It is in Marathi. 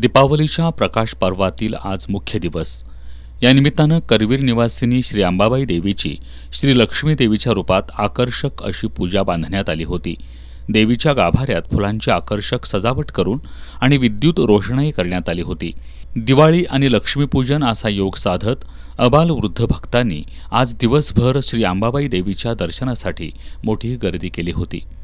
दीपावलीच्या प्रकाश पर्वातील आज मुख्य दिवस या निमित्तानं करवीर निवासिनी श्री अंबाबाई देवीची श्री लक्ष्मी देवीच्या रूपात आकर्षक अशी पूजा बांधण्यात आली होती देवीच्या गाभाऱ्यात फुलांची आकर्षक सजावट करून आणि विद्युत रोषणाई करण्यात आली होती दिवाळी आणि लक्ष्मीपूजन असा योग साधत अबाल वृद्ध भक्तांनी आज दिवसभर श्री अंबाबाई देवीच्या दर्शनासाठी मोठी गर्दी केली होती